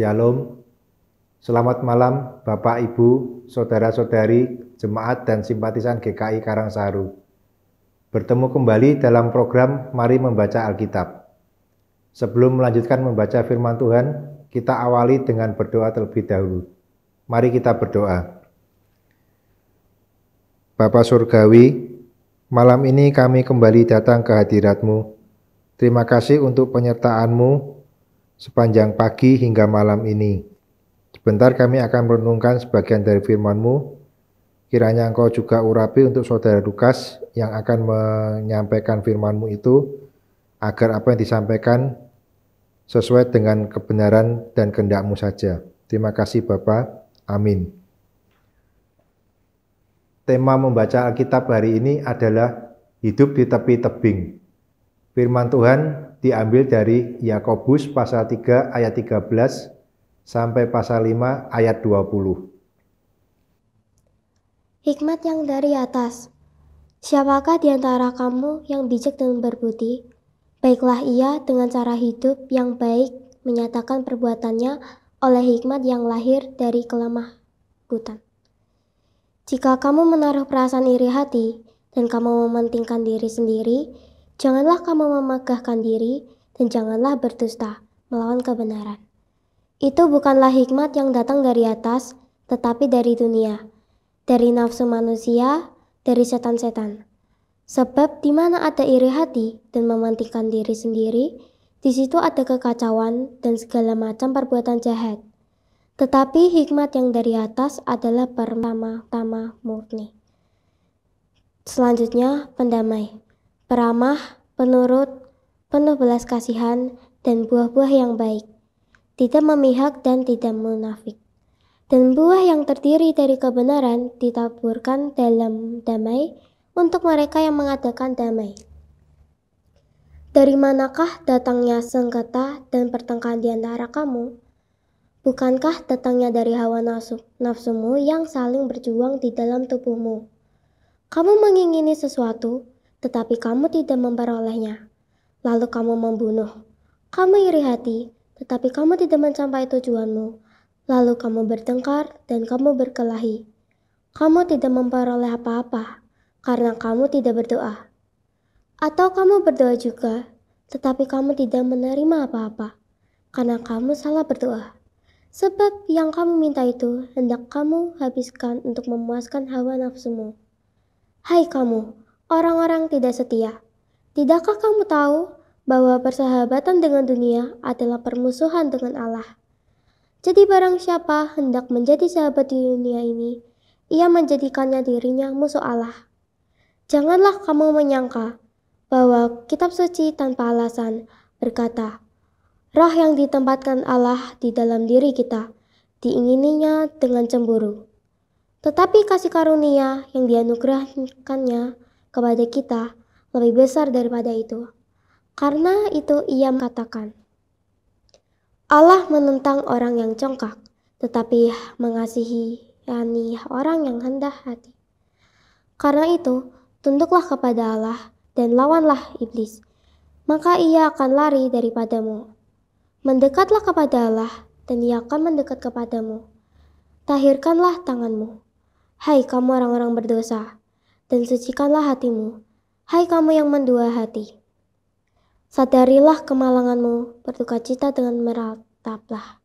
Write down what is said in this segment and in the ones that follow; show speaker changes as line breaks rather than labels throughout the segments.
Shalom. Selamat malam Bapak, Ibu, Saudara-saudari, Jemaat dan simpatisan GKI Karangsaru. Bertemu kembali dalam program Mari Membaca Alkitab. Sebelum melanjutkan membaca firman Tuhan, kita awali dengan berdoa terlebih dahulu. Mari kita berdoa. Bapak Surgawi, malam ini kami kembali datang ke hadiratmu. Terima kasih untuk penyertaanmu sepanjang pagi hingga malam ini. Sebentar kami akan merenungkan sebagian dari firman-Mu. Kiranya engkau juga urapi untuk saudara Lukas yang akan menyampaikan firman-Mu itu, agar apa yang disampaikan sesuai dengan kebenaran dan kehendak-Mu saja. Terima kasih Bapak. Amin. Tema membaca Alkitab hari ini adalah hidup di tepi tebing. Firman Tuhan diambil dari Yakobus pasal 3 ayat 13 sampai pasal 5 ayat 20.
Hikmat yang dari atas. Siapakah di antara kamu yang bijak dan berbudi? Baiklah ia dengan cara hidup yang baik menyatakan perbuatannya oleh hikmat yang lahir dari kelemah hutan. Jika kamu menaruh perasaan iri hati dan kamu mementingkan diri sendiri, Janganlah kamu memegahkan diri dan janganlah berdusta melawan kebenaran. Itu bukanlah hikmat yang datang dari atas, tetapi dari dunia, dari nafsu manusia, dari setan-setan. Sebab di mana ada iri hati dan memantikan diri sendiri, di situ ada kekacauan dan segala macam perbuatan jahat. Tetapi hikmat yang dari atas adalah pertama-tama murni. Selanjutnya, pendamai peramah, penurut, penuh belas kasihan, dan buah-buah yang baik, tidak memihak dan tidak munafik. Dan buah yang terdiri dari kebenaran ditaburkan dalam damai untuk mereka yang mengadakan damai. Dari manakah datangnya sengketa dan pertengkaran di antara kamu? Bukankah datangnya dari hawa nafsu, nafsumu yang saling berjuang di dalam tubuhmu? Kamu mengingini sesuatu, tetapi kamu tidak memperolehnya. Lalu kamu membunuh. Kamu iri hati, tetapi kamu tidak mencapai tujuanmu. Lalu kamu bertengkar dan kamu berkelahi. Kamu tidak memperoleh apa-apa karena kamu tidak berdoa. Atau kamu berdoa juga, tetapi kamu tidak menerima apa-apa karena kamu salah berdoa. Sebab yang kamu minta itu hendak kamu habiskan untuk memuaskan hawa nafsumu. Hai kamu, orang-orang tidak setia. Tidakkah kamu tahu bahwa persahabatan dengan dunia adalah permusuhan dengan Allah? Jadi barang siapa hendak menjadi sahabat di dunia ini, ia menjadikannya dirinya musuh Allah. Janganlah kamu menyangka bahwa kitab suci tanpa alasan berkata, Roh yang ditempatkan Allah di dalam diri kita, diingininya dengan cemburu. Tetapi kasih karunia yang dianugerahkannya kepada kita lebih besar daripada itu. Karena itu ia mengatakan, Allah menentang orang yang congkak, tetapi mengasihi yani orang yang hendah hati. Karena itu, tunduklah kepada Allah dan lawanlah iblis, maka ia akan lari daripadamu. Mendekatlah kepada Allah dan ia akan mendekat kepadamu. Tahirkanlah tanganmu. Hai kamu orang-orang berdosa, dan sucikanlah hatimu. Hai kamu yang mendua hati. Sadarilah kemalanganmu, bertukar cita dengan merataplah.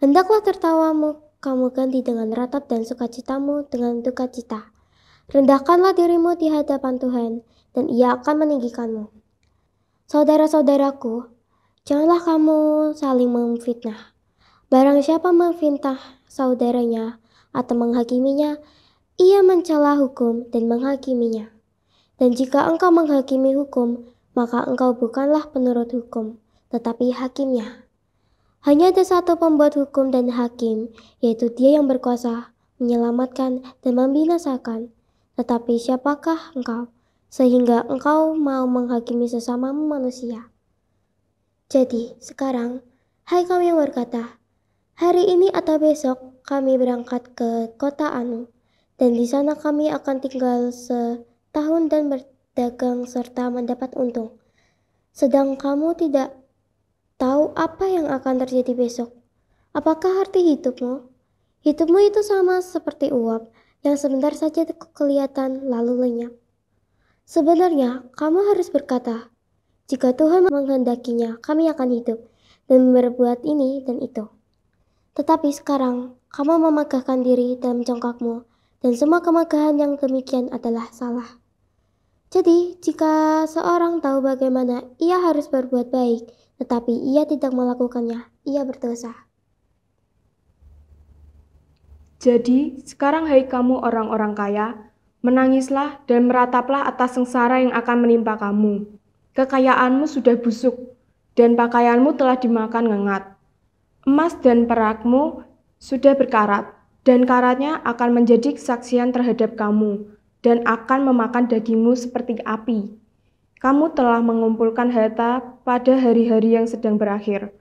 Hendaklah tertawamu, kamu ganti dengan ratap dan sukacitamu dengan duka cita. Rendahkanlah dirimu di hadapan Tuhan, dan ia akan meninggikanmu. Saudara-saudaraku, janganlah kamu saling memfitnah. Barang siapa memfitnah saudaranya atau menghakiminya, ia mencela hukum dan menghakiminya. Dan jika engkau menghakimi hukum, maka engkau bukanlah penurut hukum, tetapi hakimnya. Hanya ada satu pembuat hukum dan hakim, yaitu dia yang berkuasa menyelamatkan dan membinasakan. Tetapi siapakah engkau, sehingga engkau mau menghakimi sesama manusia? Jadi, sekarang, hai kami yang berkata, hari ini atau besok kami berangkat ke kota Anu, dan di sana kami akan tinggal setahun dan berdagang serta mendapat untung. Sedang kamu tidak tahu apa yang akan terjadi besok. Apakah arti hidupmu? Hidupmu itu sama seperti uap yang sebentar saja kelihatan lalu lenyap. Sebenarnya, kamu harus berkata, jika Tuhan menghendakinya, kami akan hidup dan berbuat ini dan itu. Tetapi sekarang, kamu memegahkan diri dan congkakmu dan semua kemegahan yang demikian adalah salah. Jadi, jika seorang tahu bagaimana ia harus berbuat baik, tetapi ia tidak melakukannya, ia
berdosa. Jadi, sekarang hai kamu orang-orang kaya, menangislah dan merataplah atas sengsara yang akan menimpa kamu. Kekayaanmu sudah busuk, dan pakaianmu telah dimakan ngengat. Emas dan perakmu sudah berkarat, dan karatnya akan menjadi kesaksian terhadap kamu, dan akan memakan dagingmu seperti api. Kamu telah mengumpulkan harta pada hari-hari yang sedang berakhir.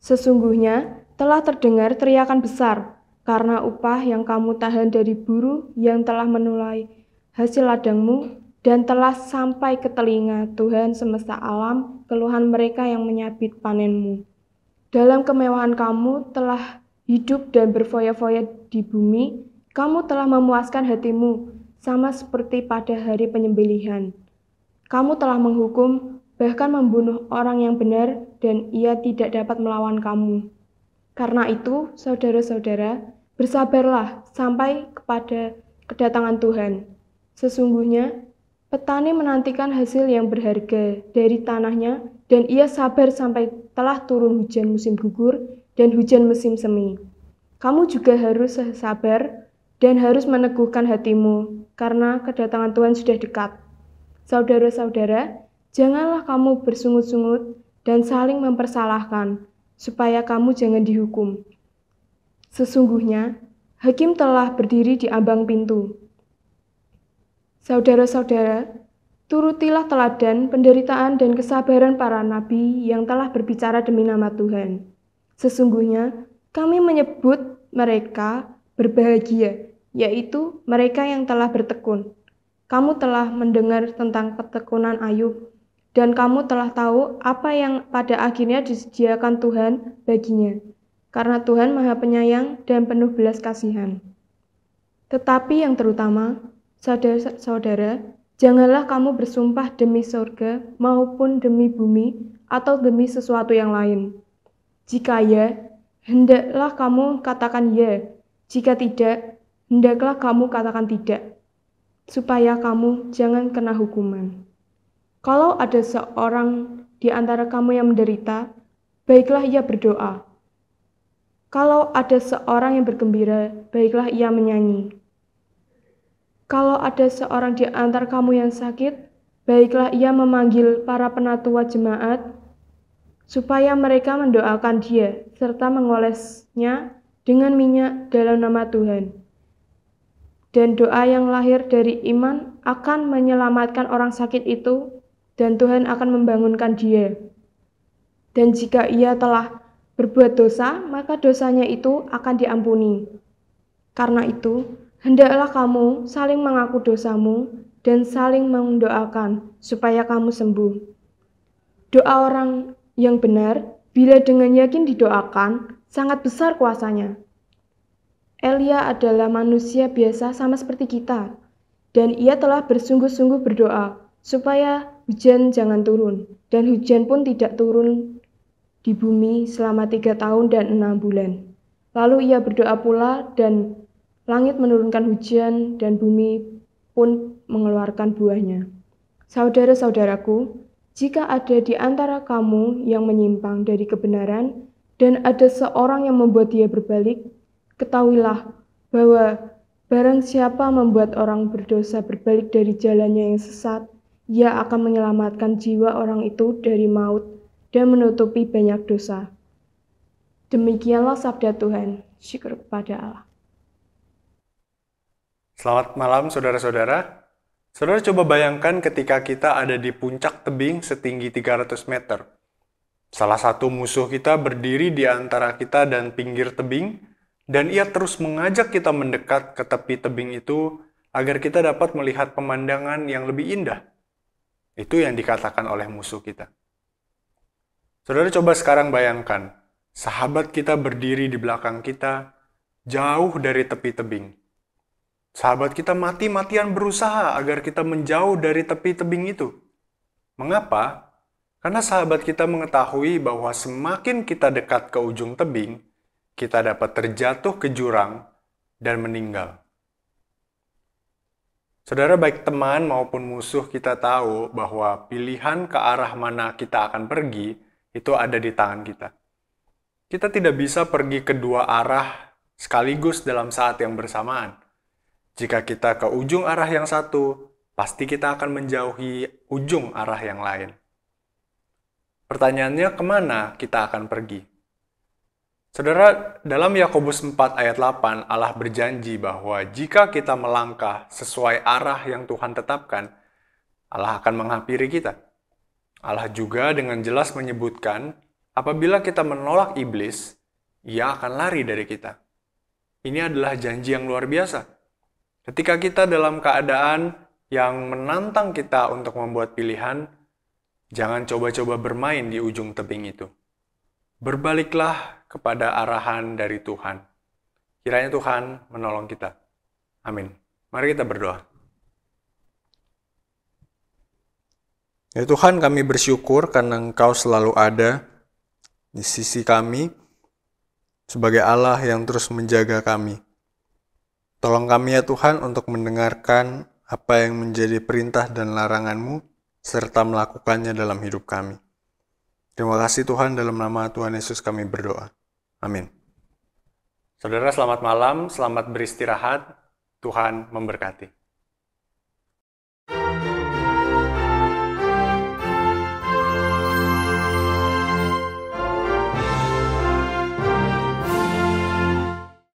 Sesungguhnya telah terdengar teriakan besar karena upah yang kamu tahan dari buruh yang telah menulai hasil ladangmu dan telah sampai ke telinga Tuhan semesta alam keluhan mereka yang menyabit panenmu. Dalam kemewahan kamu telah hidup dan berfoya-foya di bumi, kamu telah memuaskan hatimu, sama seperti pada hari penyembelihan. Kamu telah menghukum, bahkan membunuh orang yang benar, dan ia tidak dapat melawan kamu. Karena itu, saudara-saudara, bersabarlah sampai kepada kedatangan Tuhan. Sesungguhnya, petani menantikan hasil yang berharga dari tanahnya, dan ia sabar sampai telah turun hujan musim gugur dan hujan musim semi. Kamu juga harus sabar dan harus meneguhkan hatimu, karena kedatangan Tuhan sudah dekat. Saudara-saudara, janganlah kamu bersungut-sungut dan saling mempersalahkan, supaya kamu jangan dihukum. Sesungguhnya, hakim telah berdiri di ambang pintu. Saudara-saudara, turutilah teladan penderitaan dan kesabaran para nabi yang telah berbicara demi nama Tuhan. Sesungguhnya kami menyebut mereka berbahagia, yaitu mereka yang telah bertekun. Kamu telah mendengar tentang ketekunan Ayub, dan kamu telah tahu apa yang pada akhirnya disediakan Tuhan baginya, karena Tuhan Maha Penyayang dan penuh belas kasihan. Tetapi yang terutama, saudara-saudara, janganlah kamu bersumpah demi surga maupun demi bumi atau demi sesuatu yang lain jika ya, hendaklah kamu katakan ya. Jika tidak, hendaklah kamu katakan tidak. Supaya kamu jangan kena hukuman. Kalau ada seorang di antara kamu yang menderita, baiklah ia berdoa. Kalau ada seorang yang bergembira, baiklah ia menyanyi. Kalau ada seorang di antara kamu yang sakit, baiklah ia memanggil para penatua jemaat supaya mereka mendoakan dia serta mengolesnya dengan minyak dalam nama Tuhan. Dan doa yang lahir dari iman akan menyelamatkan orang sakit itu dan Tuhan akan membangunkan dia. Dan jika ia telah berbuat dosa, maka dosanya itu akan diampuni. Karena itu, hendaklah kamu saling mengaku dosamu dan saling mendoakan supaya kamu sembuh. Doa orang yang benar bila dengan yakin didoakan, sangat besar kuasanya. Elia adalah manusia biasa sama seperti kita, dan ia telah bersungguh-sungguh berdoa supaya hujan jangan turun, dan hujan pun tidak turun di bumi selama tiga tahun dan enam bulan. Lalu ia berdoa pula dan langit menurunkan hujan dan bumi pun mengeluarkan buahnya. Saudara-saudaraku, jika ada di antara kamu yang menyimpang dari kebenaran dan ada seorang yang membuat dia berbalik, ketahuilah bahwa barang siapa membuat orang berdosa berbalik dari jalannya yang sesat, ia akan menyelamatkan jiwa orang itu dari maut dan menutupi banyak dosa. Demikianlah sabda Tuhan. Syukur kepada Allah.
Selamat malam saudara-saudara. Saudara coba bayangkan ketika kita ada di puncak tebing setinggi 300 meter. Salah satu musuh kita berdiri di antara kita dan pinggir tebing, dan ia terus mengajak kita mendekat ke tepi tebing itu agar kita dapat melihat pemandangan yang lebih indah. Itu yang dikatakan oleh musuh kita. Saudara coba sekarang bayangkan, sahabat kita berdiri di belakang kita, jauh dari tepi tebing Sahabat kita mati-matian berusaha agar kita menjauh dari tepi-tebing itu. Mengapa? Karena sahabat kita mengetahui bahwa semakin kita dekat ke ujung tebing, kita dapat terjatuh ke jurang dan meninggal. Saudara, baik teman maupun musuh, kita tahu bahwa pilihan ke arah mana kita akan pergi itu ada di tangan kita. Kita tidak bisa pergi ke dua arah sekaligus dalam saat yang bersamaan. Jika kita ke ujung arah yang satu, pasti kita akan menjauhi ujung arah yang lain. Pertanyaannya, kemana kita akan pergi? Saudara, dalam Yakobus 4 ayat 8, Allah berjanji bahwa jika kita melangkah sesuai arah yang Tuhan tetapkan, Allah akan menghampiri kita. Allah juga dengan jelas menyebutkan, apabila kita menolak iblis, ia akan lari dari kita. Ini adalah janji yang luar biasa. Ketika kita dalam keadaan yang menantang kita untuk membuat pilihan, jangan coba-coba bermain di ujung tebing itu. Berbaliklah kepada arahan dari Tuhan. Kiranya Tuhan menolong kita. Amin. Mari kita berdoa. Ya Tuhan, kami bersyukur karena Engkau selalu ada di sisi kami sebagai Allah yang terus menjaga kami. Tolong kami ya Tuhan untuk mendengarkan apa yang menjadi perintah dan larangan-Mu serta melakukannya dalam hidup kami. Terima kasih Tuhan dalam nama Tuhan Yesus kami berdoa. Amin. Saudara selamat malam, selamat beristirahat. Tuhan memberkati.